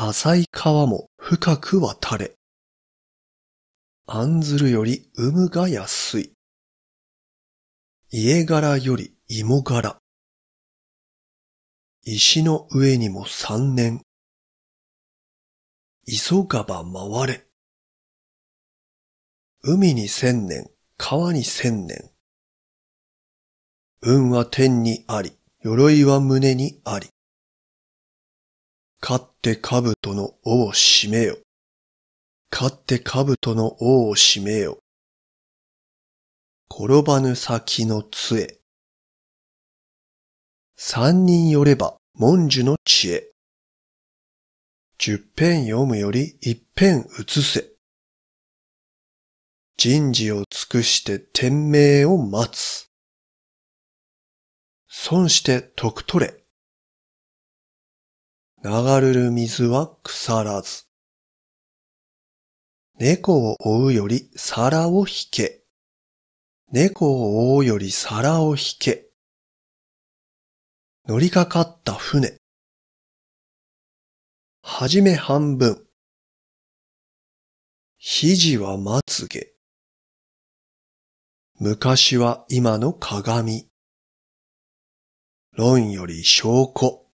浅い川も深く渡れ。案ずるより産むが安い。家柄より芋柄。石の上にも三年。急がば回れ。海に千年、川に千年。運は天にあり、鎧は胸にあり。勝って兜の尾を締めよ。勝って兜の尾を締めよ。転ばぬ先の杖。三人寄れば文殊の知恵。十遍読むより一編移せ。人事を尽くして天命を待つ。損して得取れ。流れる水は腐らず。猫を追うより皿を引け。猫を追うより皿を引け。乗りかかった船。はじめ半分。肘はまつげ。昔は今の鏡。論より証拠。